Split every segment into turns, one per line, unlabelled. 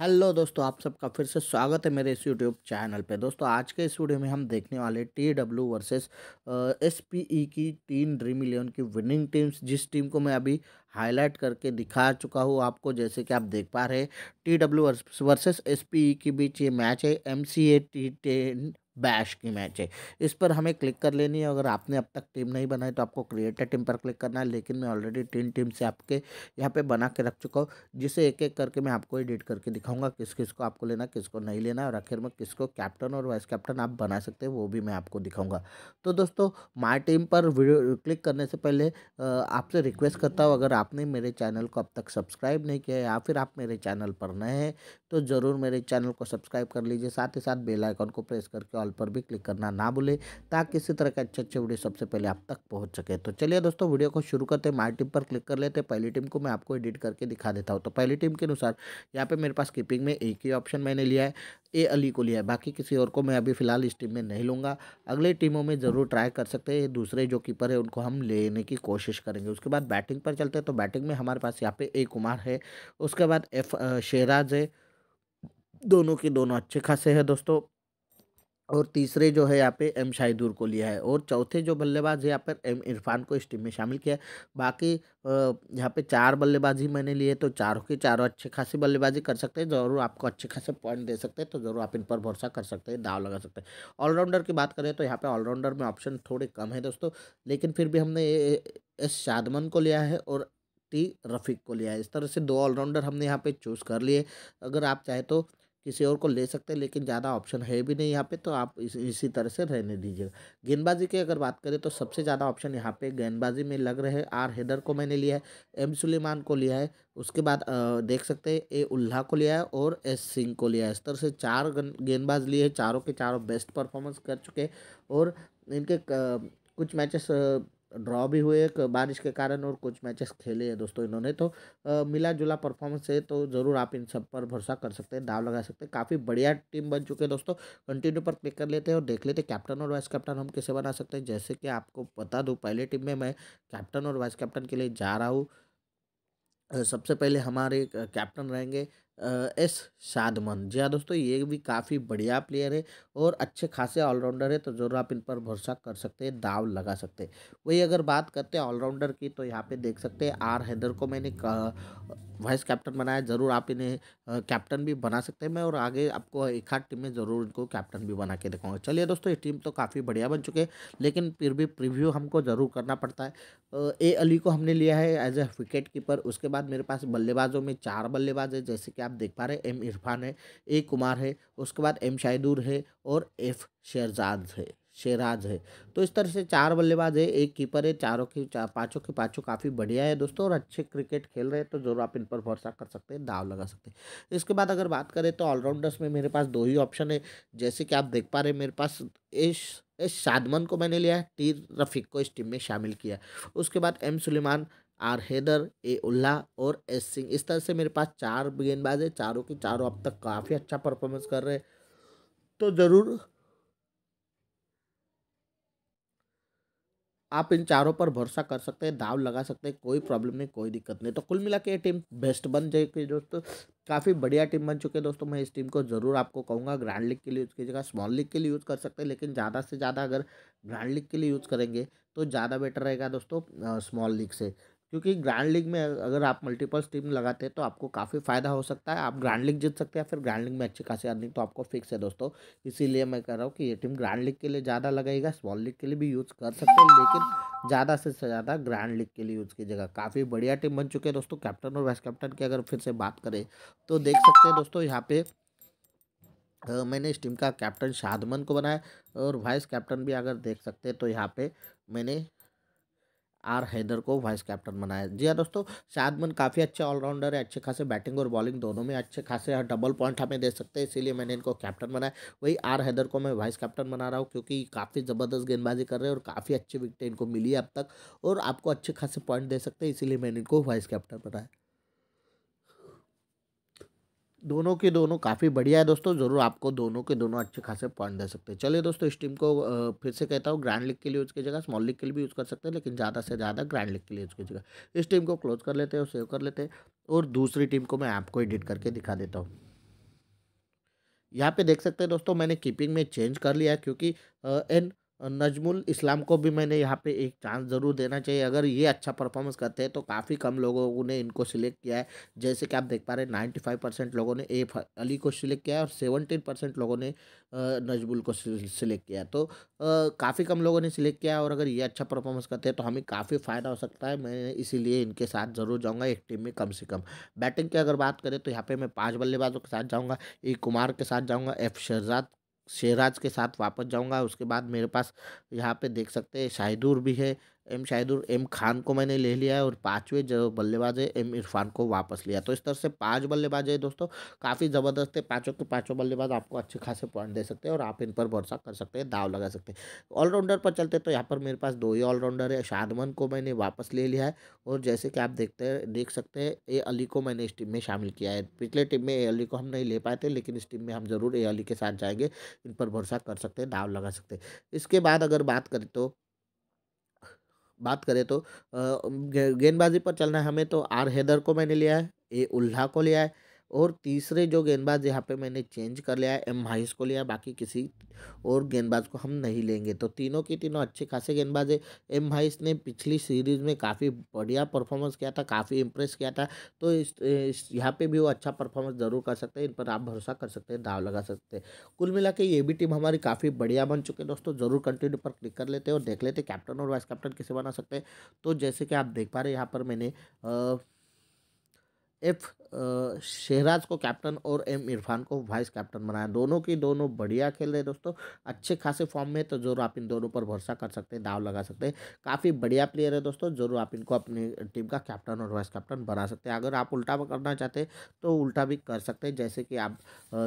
hello दोस्तों आप सबका फिर से स्वागत है मेरे इस यूट्यूब चैनल पे दोस्तों आज के इस वीडियो में हम देखने वाले T W versus S P E e की टीम ड्रीम इलेवन की विनिंग टीम्स जिस टीम को मैं अभी हाईलाइट करके दिखा चुका हूँ आपको जैसे कि आप देख पा रहे T W versus S P E के बीच ये मैच है M C A T ten Bash की मैच है इस पर हमें क्लिक कर लेनी है अगर आपने अब तक टीम नहीं बनाई तो आपको क्रिएटर टीम पर क्लिक करना है लेकिन मैं ऑलरेडी तीन टीम से आपके यहाँ पे बना के रख चुका हूँ जिसे एक एक करके मैं आपको एडिट करके दिखाऊंगा किस किस को आपको लेना किसको नहीं लेना और आखिर में किसको कैप्टन और वाइस कैप्टन आप बना सकते हैं वो भी मैं आपको दिखाऊँगा तो दोस्तों माई टीम पर वीडियो क्लिक करने से पहले आपसे रिक्वेस्ट करता हूँ अगर आपने मेरे चैनल को अब तक सब्सक्राइब नहीं किया है या फिर आप मेरे चैनल पर नए हैं तो ज़रूर मेरे चैनल को सब्सक्राइब कर लीजिए साथ ही साथ बेलाइकॉन को प्रेस करके ऑल बेल पर भी क्लिक करना ना भूले ताकि इसी तरह के अच्छे अच्छे वीडियो सबसे पहले आप तक पहुँच सके तो चलिए दोस्तों वीडियो को शुरू करते हैं माई टीम पर क्लिक कर लेते हैं पहली टीम को मैं आपको एडिट करके दिखा देता हूँ तो पहली टीम के अनुसार यहाँ पे मेरे पास कीपिंग में एक ही ऑप्शन मैंने लिया है ए अली को लिया है बाकी किसी और को मैं अभी फिलहाल इस टीम में नहीं लूँगा अगले टीमों में ज़रूर ट्राई कर सकते हैं दूसरे जो कीपर है उनको हम लेने की कोशिश करेंगे उसके बाद बैटिंग पर चलते हैं तो बैटिंग में हमारे पास यहाँ पे ए कुमार है उसके बाद एफ शेराज है दोनों के दोनों अच्छे खासे हैं दोस्तों और तीसरे जो है यहाँ पे एम शाहिदुर को लिया है और चौथे जो बल्लेबाज है यहाँ पर एम इरफान को इस टीम में शामिल किया है बाकी यहाँ पे चार बल्लेबाजी मैंने लिए तो चारों के चारों अच्छे खासी बल्लेबाजी कर सकते हैं ज़रूर आपको अच्छे खासे पॉइंट दे सकते हैं तो ज़रूर आप इन पर भरोसा कर सकते हैं दाव लगा सकते हैं ऑलराउंडर की बात करें तो यहाँ पर ऑलराउंडर में ऑप्शन थोड़े कम है दोस्तों लेकिन फिर भी हमने एस शादमन को लिया है और टी रफ़ीक को लिया है इस तरह से दो ऑलराउंडर हमने यहाँ पे चूज़ कर लिए अगर आप चाहे तो किसी और को ले सकते हैं लेकिन ज़्यादा ऑप्शन है भी नहीं यहाँ पे तो आप इस, इसी तरह से रहने दीजिएगा गेंदबाजी की अगर बात करें तो सबसे ज़्यादा ऑप्शन यहाँ पे गेंदबाजी में लग रहे हैं आर हैदर को मैंने लिया है एम सुलेमान को लिया है उसके बाद आ, देख सकते हैं ए उल्हा को लिया है और एस सिंह को लिया है इस तरह से चार गेंदबाज लिए हैं चारों के चारों बेस्ट परफॉर्मेंस कर चुके और इनके कुछ मैचेस ड्रॉ भी हुए बारिश के कारण और कुछ मैचेस खेले हैं दोस्तों इन्होंने तो मिला जुला परफॉर्मेंस है तो ज़रूर आप इन सब पर भरोसा कर सकते हैं दाव लगा सकते हैं काफ़ी बढ़िया टीम बन चुके हैं दोस्तों कंटिन्यू पर क्लिक कर लेते हैं और देख लेते हैं कैप्टन और वाइस कैप्टन हम कैसे बना सकते हैं जैसे कि आपको बता दूँ पहले टीम में मैं कैप्टन और वाइस कैप्टन के लिए जा रहा हूँ सबसे पहले हमारे कैप्टन रहेंगे एस शादमन जी हाँ दोस्तों ये भी काफ़ी बढ़िया प्लेयर है और अच्छे खासे ऑलराउंडर है तो ज़रूर आप इन पर भरोसा कर सकते हैं दाव लगा सकते हैं वही अगर बात करते हैं ऑलराउंडर की तो यहाँ पे देख सकते हैं आर हैदर को मैंने वाइस कैप्टन बनाया ज़रूर आप इन्हें कैप्टन भी बना सकते हैं मैं और आगे आपको एक आध टीम में ज़रूर इनको कैप्टन भी बना के दिखाऊंगा चलिए दोस्तों ये टीम तो काफ़ी बढ़िया बन चुके हैं लेकिन फिर भी प्रीव्यू हमको ज़रूर करना पड़ता है ए अली को हमने लिया है एज ए विकेट कीपर उसके बाद मेरे पास बल्लेबाजों में चार बल्लेबाज है जैसे कि आप देख पा रहे हैं एम इरफान है ए कुमार है उसके बाद एम शाहिदुर है और एफ शेरजाद है शेराज है तो इस तरह से चार बल्लेबाज है एक कीपर है चारों की चार पाँचों के पाँचों काफ़ी बढ़िया है दोस्तों और अच्छे क्रिकेट खेल रहे हैं तो ज़रूर आप इन पर भरोसा कर सकते हैं दाव लगा सकते हैं इसके बाद अगर बात करें तो ऑलराउंडर्स में मेरे पास दो ही ऑप्शन है जैसे कि आप देख पा रहे हैं मेरे पास एश एस शादमन को मैंने लिया टी रफीक को इस टीम में शामिल किया उसके बाद M Suleman R Haider A Ullah और एस सिंह इस तरह से मेरे पास चार गेंदबाज है चारों के चारों अब तक काफ़ी अच्छा परफॉर्मेंस कर रहे हैं तो ज़रूर आप इन चारों पर भरोसा कर सकते हैं दाव लगा सकते हैं कोई प्रॉब्लम नहीं कोई दिक्कत नहीं तो कुल मिला के ये टीम बेस्ट बन जाएगी दोस्तों काफ़ी बढ़िया टीम बन चुके हैं दोस्तों मैं इस टीम को ज़रूर आपको कहूँगा ग्रैंड लीग के लिए यूज़ कीजिएगा स्मॉल लीग के लिए यूज़ कर सकते हैं लेकिन ज़्यादा से ज़्यादा अगर ग्रैंड लीग के लिए यूज़ करेंगे तो ज़्यादा बेटर रहेगा दोस्तों स्मॉल लीग से क्योंकि ग्रैंड लीग में अगर आप मल्टीपल्स टीम लगाते हैं तो आपको काफ़ी फ़ायदा हो सकता है आप ग्रैंड लीग जीत सकते हैं फिर ग्रैंड लीग में अच्छी खासी अर्निंग तो आपको फिक्स है दोस्तों इसीलिए मैं कह रहा हूँ कि ये टीम ग्रैंड लीग के लिए ज़्यादा लगाएगा स्मॉल लीग के लिए भी यूज़ कर सकते हैं लेकिन ज़्यादा से ज़्यादा ग्रैंड लीग के लिए यूज़ कीजिएगा काफ़ी बढ़िया टीम बन चुके हैं दोस्तों कैप्टन और वाइस कैप्टन की अगर फिर से बात करें तो देख सकते हैं दोस्तों यहाँ पे मैंने इस टीम का कैप्टन शादमन को बनाया और वाइस कैप्टन भी अगर देख सकते हैं तो यहाँ पे मैंने आर हैदर को वाइस कैप्टन बनाया जी हाँ दोस्तों मन काफ़ी अच्छे ऑलराउंडर है अच्छे खासे बैटिंग और बॉलिंग दोनों में अच्छे खासे डबल पॉइंट हमें दे सकते हैं इसीलिए मैंने इनको कैप्टन बनाया वही आर हैदर को मैं वाइस कैप्टन बना रहा हूँ क्योंकि काफ़ी ज़बरदस्त गेंदबाजी कर रहे हैं और काफ़ी अच्छी विकटें इनको मिली है अब तक और आपको अच्छे खासे पॉइंट दे सकते हैं इसीलिए मैंने इनको वाइस कैप्टन बनाया दोनों के दोनों काफ़ी बढ़िया है दोस्तों ज़रूर आपको दोनों के दोनों अच्छे खासे पॉइंट दे सकते हैं चलिए दोस्तों इस टीम को फिर से कहता हूँ ग्रैंड लीग के लिए यूज़ कीजिएगा स्मॉल लीग के लिए भी यूज़ कर सकते हैं लेकिन ज़्यादा से ज़्यादा ग्रैंड लीग के लिए यूज़ जगह इस टीम को क्लोज कर लेते हैं और सेव कर लेते हैं और दूसरी टीम को मैं आपको एडिट करके दिखा देता हूँ यहाँ पे देख सकते हैं दोस्तों मैंने कीपिंग में चेंज कर लिया क्योंकि एन नजमुल इस्लाम को भी मैंने यहाँ पे एक चांस ज़रूर देना चाहिए अगर ये अच्छा परफॉर्मेंस करते हैं तो काफ़ी कम लोगों ने इनको सिलेक्ट किया है जैसे कि आप देख पा रहे हैं नाइन्टी फाइव परसेंट लोगों ने ए अली को सिलेक्ट किया है और सेवनटीन परसेंट लोगों ने नजमुल को सिलेक्ट किया तो काफ़ी कम लोगों ने सिलेक्ट किया है और अगर ये अच्छा परफॉर्मेंस करते हैं तो हमें काफ़ी फ़ायदा हो सकता है मैं इसीलिए इनके साथ ज़रूर जाऊँगा एक टीम में कम से कम बैटिंग की अगर बात करें तो यहाँ पर मैं पाँच बल्लेबाजों के साथ जाऊँगा ए कुमार के साथ जाऊँगा एफ शहजाद शेराज के साथ वापस जाऊंगा उसके बाद मेरे पास यहाँ पे देख सकते हैं शाहिदूर भी है एम शाहिदुर एम खान को मैंने ले लिया है और पाँचवें जो बल्लेबाज है एम इरफान को वापस लिया तो इस तरह से पांच बल्लेबाज है दोस्तों काफ़ी ज़बरदस्त है पाँचों के पाँचों बल्लेबाज आपको अच्छे खासे पॉइंट दे सकते हैं और आप इन पर भरोसा कर सकते हैं दाव लगा सकते हैं ऑलराउंडर पर चलते तो यहाँ पर मेरे पास दो ही ऑलराउंडर है शादमन को मैंने वापस ले लिया है और जैसे कि आप देखते हैं देख सकते हैं ए अली को मैंने इस टीम में शामिल किया है पिछले टीम में ए अली को हम नहीं ले पाए थे लेकिन इस टीम में हम ज़रूर ए अली के साथ जाएंगे इन पर भरोसा कर सकते हैं दाव लगा सकते हैं इसके बाद अगर बात करें तो बात करें तो गेंदबाजी पर चलना है हमें तो आर हैदर को मैंने लिया है ए उल्हा को लिया है और तीसरे जो गेंदबाज यहाँ पे मैंने चेंज कर लिया है एम हाइस को लिया बाकी किसी और गेंदबाज को हम नहीं लेंगे तो तीनों के तीनों अच्छे खासे गेंदबाज है एम हाइस ने पिछली सीरीज़ में काफ़ी बढ़िया परफॉर्मेंस किया था काफ़ी इंप्रेस किया था तो इस, इस यहाँ पर भी वो अच्छा परफॉर्मेंस ज़रूर कर सकते हैं इन पर आप भरोसा कर सकते हैं दाव लगा सकते हैं कुल मिला के ये भी टीम हमारी काफ़ी बढ़िया बन चुकी है दोस्तों ज़रूर कंटिन्यू पर क्लिक कर लेते हैं और देख लेते कैप्टन और वाइस कैप्टन कैसे बना सकते हैं तो जैसे कि आप देख पा रहे हैं यहाँ पर मैंने एफ शहराज को कैप्टन और एम इरफान को वाइस कैप्टन बनाया दोनों की दोनों बढ़िया खेल रहे दोस्तों अच्छे खासे फॉर्म में तो जरूर आप इन दोनों पर भरोसा कर सकते हैं दाव लगा सकते हैं काफ़ी बढ़िया प्लेयर है दोस्तों जरूर आप इनको अपनी टीम का कैप्टन और वाइस कैप्टन बना सकते हैं अगर आप उल्टा करना चाहते हैं तो उल्टा भी कर सकते हैं जैसे कि आप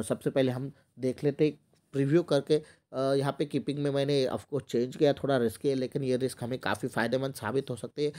सबसे पहले हम देख लेते प्रिव्यू करके यहाँ पे कीपिंग में मैंने ऑफकोर्स चेंज किया थोड़ा रिस्क है लेकिन ये रिस्क हमें काफ़ी फ़ायदेमंद साबित हो सकती है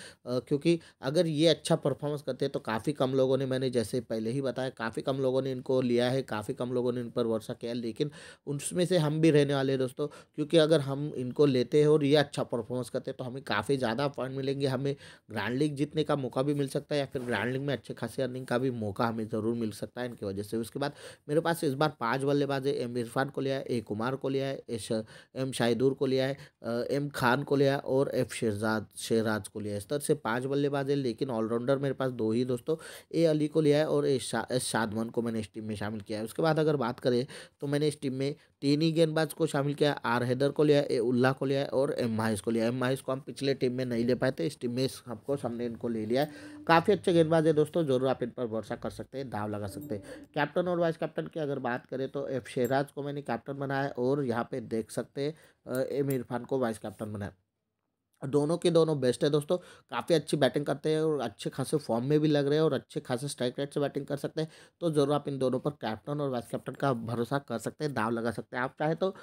क्योंकि अगर ये अच्छा परफॉर्मेंस करते हैं तो काफ़ी कम लोगों ने मैंने जैसे पहले ही बताया काफ़ी कम लोगों ने इनको लिया है काफ़ी कम लोगों ने इन पर वर्षा किया लेकिन उसमें से हम भी रहने वाले हैं दोस्तों क्योंकि अगर हम इनको लेते हैं और ये अच्छा परफॉर्मेंस करते हैं तो हमें काफ़ी ज़्यादा पॉइंट मिलेंगे हमें ग्रांड लीग जीतने का मौका भी मिल सकता है या फिर ग्रांड लीग में अच्छे खासी अर्निंग का भी मौका हमें ज़रूर मिल सकता है इनकी वजह से उसके बाद मेरे पास इस बार पाँच बल्लेबाज है एम इरफान को लिया है ए कुमार को लिया है एम शाहिदूर को लिया है एम खान को लिया और एफ शेजाद शेराज को लिया इस तरह से पांच बल्लेबाज है लेकिन ऑलराउंडर मेरे पास दो ही दोस्तों ए अली को लिया है और एस शादमन को मैंने इस टीम में शामिल किया है उसके बाद अगर बात करें तो मैंने इस टीम में तीन ही गेंदबाज को शामिल किया आर हैदर को लिया ए उल्लाह को लिया और एम माहिस को लिया एम माहिस को हम पिछले टीम में नहीं ले पाए थे इस टीम में हमको हमने इनको ले लिया है काफ़ी अच्छे गेंदबाज है दोस्तों जरूर आप इन पर भरोसा कर सकते हैं दाव लगा सकते हैं कैप्टन और वाइस कैप्टन की अगर बात करें तो एफ शेराज को मैंने कैप्टन बनाया और यहाँ पर देख सकते हैं एम इरफान को वाइस कैप्टन बनाया और दोनों के दोनों बेस्ट है दोस्तों काफ़ी अच्छी बैटिंग करते हैं और अच्छे खासे फॉर्म में भी लग रहे हैं और अच्छे खासे स्ट्राइक रेट से बैटिंग कर सकते हैं तो ज़रूर आप इन दोनों पर कैप्टन और वाइस कैप्टन का भरोसा कर सकते हैं दाव लगा सकते हैं आप चाहे तो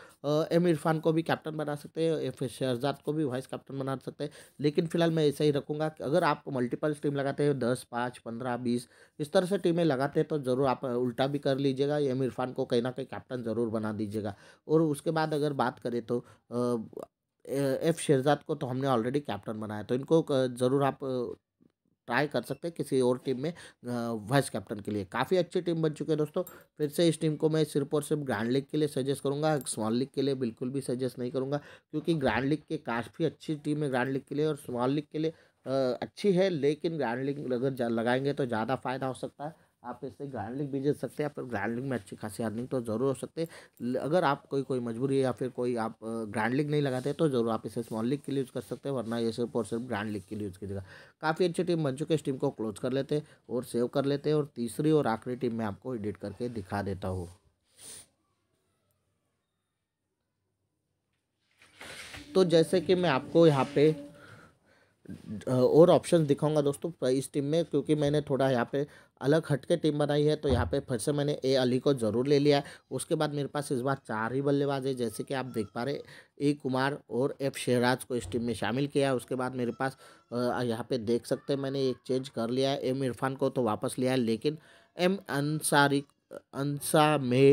एम इरफान को भी कैप्टन बना सकते हैं एफ शहजाद को भी वाइस कैप्टन बना सकते हैं लेकिन फिलहाल मैं ऐसा ही रखूँगा अगर आप मल्टीपल टीम लगाते हैं दस पाँच पंद्रह बीस इस तरह से टीमें लगाते हैं तो ज़रूर आप उल्टा भी कर लीजिएगा एम इरफान को कहीं ना कहीं कैप्टन ज़रूर बना दीजिएगा और उसके बाद अगर बात करें तो एफ शेरजाद को तो हमने ऑलरेडी कैप्टन बनाया तो इनको ज़रूर आप ट्राई कर सकते हैं किसी और टीम में वाइस कैप्टन के लिए काफ़ी अच्छी टीम बन चुकी है दोस्तों फिर से इस टीम को मैं सिर्फ और सिर्फ ग्रैंड लीग के लिए सजेस्ट करूंगा स्मॉल लीग के लिए बिल्कुल भी सजेस्ट नहीं करूंगा क्योंकि ग्रैंड लीग के काफ़ी अच्छी टीम है ग्रैंड लीग के लिए और स्मॉल लीग के लिए अच्छी है लेकिन ग्रैंड लीग अगर लगाएंगे तो ज़्यादा फायदा हो सकता है आप इससे ग्राइंडिंग भी जीत सकते हैं पर ग्राइंडिंग में अच्छी खासी अर्निंग तो ज़रूर हो सकते हैं अगर आप कोई कोई मजबूरी या फिर कोई आप ग्राइंड लिग नहीं लगाते तो ज़रूर आप इसे स्मॉल लीग के लिए यूज़ कर सकते हैं वरना ये सिर्फ और सिर्फ ग्रांड लीग के लिए यूज़ कीजिएगा काफ़ी अच्छी टीम बन चुकी है इस टीम को क्लोज कर लेते हैं और सेव कर लेते हैं और तीसरी और आखिरी टीम में आपको एडिट करके दिखा देता हूँ तो जैसे कि मैं आपको यहाँ पे और ऑप्शंस दिखाऊंगा दोस्तों इस टीम में क्योंकि मैंने थोड़ा यहाँ पे अलग हट के टीम बनाई है तो यहाँ पे फिर से मैंने ए अली को ज़रूर ले लिया है उसके बाद मेरे पास इस बार चार ही बल्लेबाज है जैसे कि आप देख पा रहे ए कुमार और एफ शहराज को इस टीम में शामिल किया है उसके बाद मेरे पास यहाँ पे देख सकते हैं मैंने एक चेंज कर लिया है एम इरफान को तो वापस लिया है लेकिन एम अंसारी अंसा मे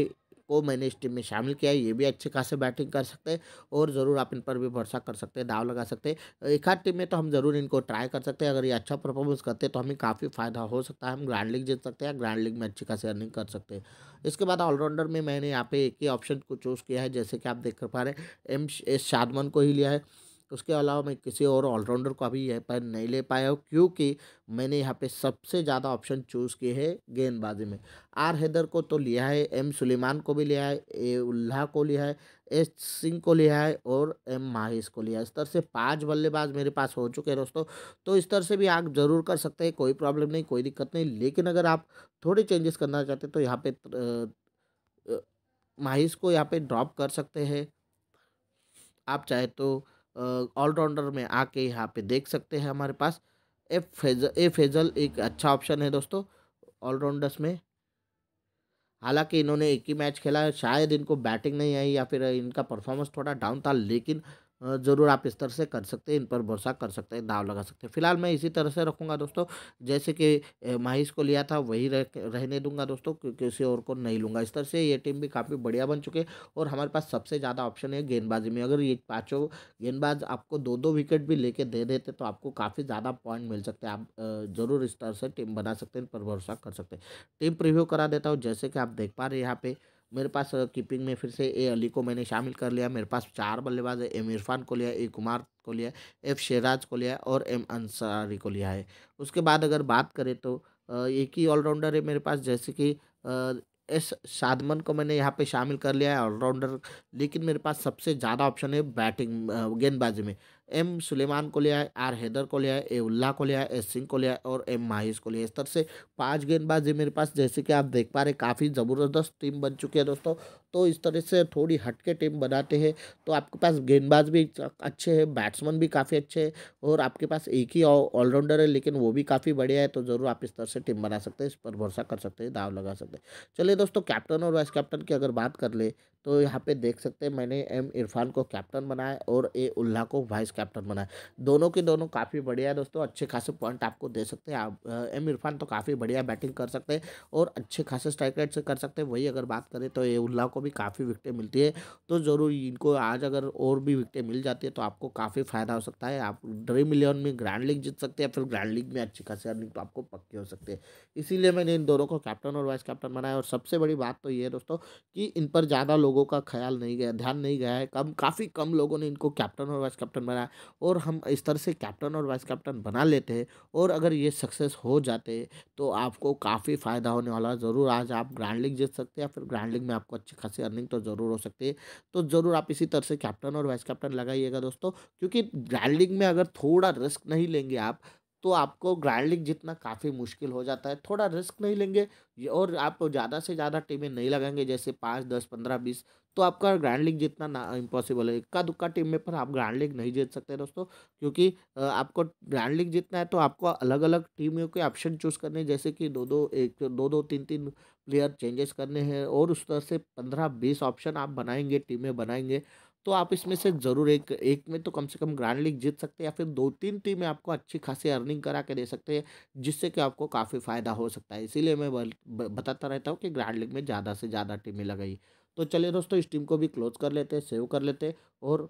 को मैंने इस टीम में शामिल किया है ये भी अच्छे खासे बैटिंग कर सकते हैं और ज़रूर आप इन पर भी भरोसा कर सकते हैं दाव लगा सकते हैं एक आध टीम में तो हम ज़रूर इनको ट्राई कर सकते हैं अगर ये अच्छा परफॉर्मेंस करते हैं तो हमें काफ़ी फ़ायदा हो सकता है हम ग्रैंड लीग जीत सकते हैं ग्रैंड लीग में अच्छी खासी अर्निंग कर सकते हैं इसके बाद ऑलराउंडर में मैंने यहाँ पे एक ही ऑप्शन को चूज़ किया है जैसे कि आप देख कर पा रहे हैं एम एस शादमन को ही लिया है उसके अलावा मैं किसी और ऑलराउंडर को अभी यहाँ पर नहीं ले पाया हूँ क्योंकि मैंने यहाँ पे सबसे ज़्यादा ऑप्शन चूज़ किए हैं गेंदबाजी में आर हैदर को तो लिया है एम सुलेमान को भी लिया है ए उल्लाह को लिया है एस सिंह को लिया है और एम माहिस को लिया है इस तरह से पांच बल्लेबाज मेरे पास हो चुके हैं दोस्तों तो इस तरह से भी आप ज़रूर कर सकते हैं कोई प्रॉब्लम नहीं कोई दिक्कत नहीं लेकिन अगर आप थोड़े चेंजेस करना चाहते तो यहाँ पे माहिस को यहाँ पे ड्रॉप कर सकते हैं आप चाहे तो ऑलराउंडर में आके यहाँ पे देख सकते हैं हमारे पास ए फेजल ए फेजल एक अच्छा ऑप्शन है दोस्तों ऑलराउंडर्स में हालांकि इन्होंने एक ही मैच खेला है शायद इनको बैटिंग नहीं आई या फिर इनका परफॉर्मेंस थोड़ा डाउन था लेकिन ज़रूर आप इस तरह से कर सकते हैं इन पर भरोसा कर सकते हैं दाव लगा सकते हैं फिलहाल मैं इसी तरह से रखूँगा दोस्तों जैसे कि माहिश को लिया था वही रह, रहने दूंगा दोस्तों किसी और को नहीं लूँगा इस तरह से ये टीम भी काफ़ी बढ़िया बन चुके और हमारे पास सबसे ज़्यादा ऑप्शन है गेंदबाजी में अगर ये पाँचों गेंदबाज आपको दो दो विकेट भी लेके दे देते तो आपको काफ़ी ज़्यादा पॉइंट मिल सकते हैं आप ज़रूर इस तरह से टीम बना सकते हैं इन पर भरोसा कर सकते हैं टीम प्रिव्यू करा देता हूँ जैसे कि आप देख पा रहे हैं यहाँ पर मेरे पास कीपिंग में फिर से ए अली को मैंने शामिल कर लिया मेरे पास चार बल्लेबाज है एम इरफान को लिया ए कुमार को लिया एफ शेराज को लिया और एम अंसारी को लिया है उसके बाद अगर बात करें तो एक ही ऑलराउंडर है मेरे पास जैसे कि एस साधमन को मैंने यहाँ पे शामिल कर लिया है ऑलराउंडर लेकिन मेरे पास सबसे ज़्यादा ऑप्शन है बैटिंग गेंदबाजी में एम सुलेमान को ले आए आर हैदर को ले आए ए उल्ला को ले आए एस सिंह को ले आए और एम माहिश को लिया है इस तरह से पांच गेंदबाज है मेरे पास जैसे कि आप देख पा रहे काफ़ी ज़बरदस्त टीम बन चुकी है दोस्तों तो इस तरह से थोड़ी हटके टीम बनाते हैं तो आपके पास गेंदबाज भी अच्छे हैं बैट्समैन भी काफ़ी अच्छे हैं और आपके पास एक ही ऑलराउंडर है लेकिन वो भी काफ़ी बढ़िया है तो ज़रूर आप इस तरह से टीम बना सकते हैं इस पर भरोसा कर सकते हैं दाव लगा सकते हैं चलिए दोस्तों कैप्टन और वाइस कैप्टन की अगर बात कर ले तो यहाँ पे देख सकते हैं मैंने एम इरफान को कैप्टन बनाया और ए उल्ला को वाइस कैप्टन बनाया दोनों के दोनों काफ़ी बढ़िया दोस्तों अच्छे खासे पॉइंट आपको दे सकते हैं आप एम इरफान तो काफ़ी बढ़िया बैटिंग कर सकते हैं और अच्छे खासे स्ट्राइक रेट से कर सकते हैं वही अगर बात करें तो ए उल्ला को भी काफ़ी विकटें मिलती है तो ज़रूर इनको आज अगर और भी विकटें मिल जाती है तो आपको काफ़ी फ़ायदा हो सकता है आप ड्रीम इलेवन में ग्रैंड लीग जीत सकते हैं फिर ग्रैंड लीग में अच्छी खासी अर्निंग तो आपको पक्की हो सकती है इसीलिए मैंने इन दोनों को कैप्टन और वाइस कैप्टन बनाया और सबसे बड़ी बात तो ये है दोस्तों कि इन पर ज़्यादा लोग लोगों का ख्याल नहीं गया ध्यान नहीं गया है कम काफ़ी कम लोगों ने इनको कैप्टन और वाइस कैप्टन बनाया और हम इस तरह से कैप्टन और वाइस कैप्टन बना लेते हैं और अगर ये सक्सेस हो जाते तो आपको काफ़ी फ़ायदा होने वाला ज़रूर आज आप ग्रैंड लीग जीत सकते हैं या फिर ग्रैंड लीग में आपको अच्छी खासी अर्निंग तो ज़रूर हो सकती है तो ज़रूर आप इसी तरह से कैप्टन और वाइस कैप्टन लगाइएगा दोस्तों क्योंकि ग्रैंड लीग में अगर थोड़ा रिस्क नहीं लेंगे आप तो आपको ग्रैंड लीग जीतना काफ़ी मुश्किल हो जाता है थोड़ा रिस्क नहीं लेंगे और आप ज़्यादा से ज़्यादा टीमें नहीं लगाएंगे जैसे पाँच दस पंद्रह बीस तो आपका ग्रैंड लीग जीतना ना इम्पॉसिबल है इक्का दुक्का टीम में पर आप ग्रैंड लीग नहीं जीत सकते दोस्तों क्योंकि आपको ग्रैंड लीग जीतना है तो आपको अलग अलग टीमों के ऑप्शन चूज़ करने जैसे कि दो दो एक दो दो तीन तीन प्लेयर चेंजेस करने हैं और उस तरह से पंद्रह बीस ऑप्शन आप बनाएंगे टीमें बनाएंगे तो आप इसमें से ज़रूर एक एक में तो कम से कम ग्रैंड लीग जीत सकते हैं या फिर दो तीन टीमें आपको अच्छी खासी अर्निंग करा के दे सकते हैं जिससे कि आपको काफ़ी फ़ायदा हो सकता है इसीलिए मैं बताता रहता हूँ कि ग्रैंड लीग में ज़्यादा से ज़्यादा टीमें लगाई तो चलिए दोस्तों इस टीम को भी क्लोज कर लेते हैं सेव कर लेते हैं और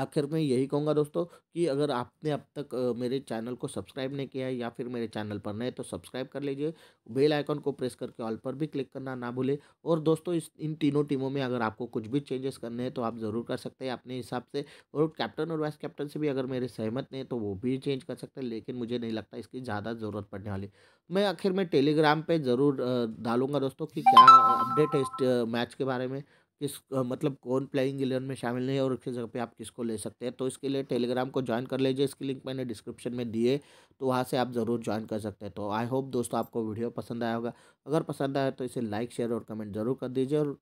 आखिर में यही कहूँगा दोस्तों कि अगर आपने अब तक मेरे चैनल को सब्सक्राइब नहीं किया है या फिर मेरे चैनल पर नए तो सब्सक्राइब कर लीजिए बेल आइकन को प्रेस करके ऑल पर भी क्लिक करना ना भूलें और दोस्तों इस इन तीनों टीमों में अगर आपको कुछ भी चेंजेस करने हैं तो आप ज़रूर कर सकते हैं अपने हिसाब से और कैप्टन और वाइस कैप्टन से भी अगर मेरे सहमत नहीं तो वो भी चेंज कर सकते हैं लेकिन मुझे नहीं लगता इसकी ज़्यादा ज़रूरत पड़ने वाली मैं आखिर में टेलीग्राम पर ज़रूर डालूंगा दोस्तों कि क्या अपडेट है इस मैच के बारे में किस मतलब कौन प्लेइंग इलेवन में शामिल नहीं है और उसकी जगह पे आप किसको ले सकते हैं तो इसके लिए टेलीग्राम को ज्वाइन कर लीजिए इसकी लिंक मैंने डिस्क्रिप्शन में दिए तो वहाँ से आप ज़रूर ज्वाइन कर सकते हैं तो आई होप दोस्तों आपको वीडियो पसंद आया होगा अगर पसंद आया तो इसे लाइक शेयर और कमेंट ज़रूर कर दीजिए और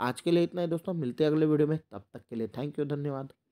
आज के लिए इतना ही दोस्तों मिलते हैं अगले वीडियो में तब तक के लिए थैंक यू धन्यवाद